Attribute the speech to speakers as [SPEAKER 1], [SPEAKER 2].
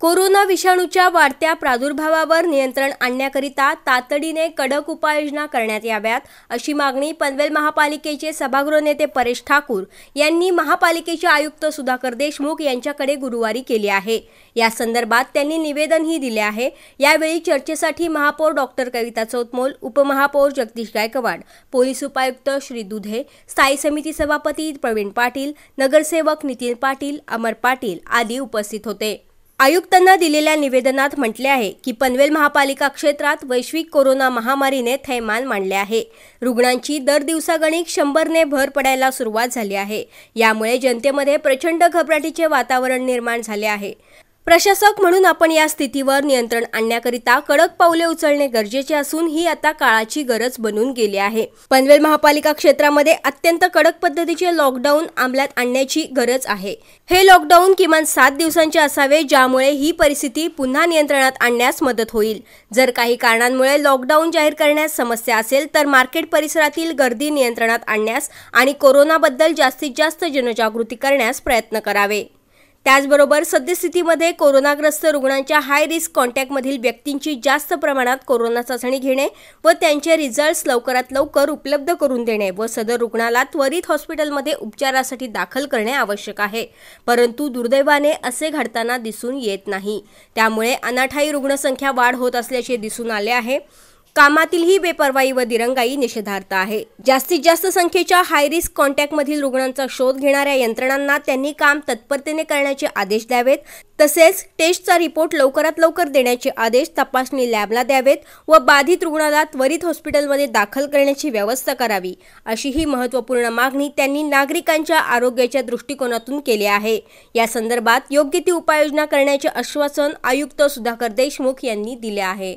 [SPEAKER 1] corona विषाणूच्या वाढत्या प्रादुर्भावावर नियंत्रण आणण्याकरिता तातडीने कडक उपाययोजना करण्यात याव्यात अशी मागणी पनवेल महापालिकेचे सभागृह नेते परेश ठाकूर यांनी महापालिकेचे आयुक्त सुधाकर देशमुख यांच्याकडे गुरुवारी केली आहे या संदर्भात त्यांनी निवेदनही दिले आहे यावेळी चर्चेसाठी महापौर डॉक्टर कविता चौतमोल उपमहापौर जगदीश गायकवाड पोलीस उपायुक्त श्री दुधे स्थायी समिती सभापती प्रवीण पाटील नगरसेवक नितीन पाटील अमर पाटील आदी उपस्थित होते आयुक्तांना दिलेल्या निवेदनात म्हटले आहे की पनवेल महापालिका क्षेत्रात वैश्विक कोरोना महामारीने थैमान मांडले आहे रुग्णांची दर दिवसागणिक शंभरने भर पडायला सुरुवात झाली आहे यामुळे जनतेमध्ये प्रचंड घबराटीचे वातावरण निर्माण झाले आहे प्रशासक म्हणून आपण या स्थितीवर नियंत्रण आणण्याकरिता कडक पावले उचलणे गरजेचे असून ही आता काळाची गरज बनून गेली आहे पनवेल महापालिका क्षेत्रामध्ये अत्यंत कडक पद्धतीचे लॉकडाऊन अंमलात आणण्याची गरज आहे हे लॉकडाऊन किमान सात दिवसांचे असावे ज्यामुळे ही परिस्थिती पुन्हा नियंत्रणात आणण्यास मदत होईल जर काही कारणांमुळे लॉकडाऊन जाहीर करण्यास समस्या असेल तर मार्केट परिसरातील गर्दी नियंत्रणात आणण्यास आणि कोरोनाबद्दल जास्तीत जास्त जनजागृती करण्यास प्रयत्न करावे त्याचबरोबर सद्यस्थितीमध्ये कोरोनाग्रस्त रुग्णांच्या हाय रिस्क कॉन्टॅक्टमधील व्यक्तींची जास्त प्रमाणात कोरोना चाचणी घेणे व त्यांचे रिझल्ट्स लवकरात लवकर उपलब्ध करून देणे व सदर रुग्णाला त्वरित हॉस्पिटलमध्ये उपचारासाठी दाखल करणे आवश्यक आहे परंतु दुर्दैवाने असे घडताना दिसून येत नाही त्यामुळे अनाठाई रुग्णसंख्या वाढ होत असल्याचे दिसून आले आहे कामातील ही बेपरवाई व दिरंगाई निषेधार्थ आहे जास्तीत जास्त संख्येच्या हाय रिस्क कॉन्टॅक्टमधील रुग्णांचा शोध घेणाऱ्या यंत्रणांना त्यांनी काम तत्परतेने करण्याचे आदेश द्यावेत तसेच टेस्टचा रिपोर्ट लवकरात लवकर देण्याचे आदेश तपासणी लॅबला द्यावेत व बाधित रुग्णाला त्वरित हॉस्पिटलमध्ये दाखल करण्याची व्यवस्था करावी अशी ही महत्त्वपूर्ण मागणी त्यांनी नागरिकांच्या आरोग्याच्या दृष्टिकोनातून केली आहे या संदर्भात योग्य ती उपाययोजना करण्याचे आश्वासन आयुक्त सुधाकर देशमुख यांनी दिले आहे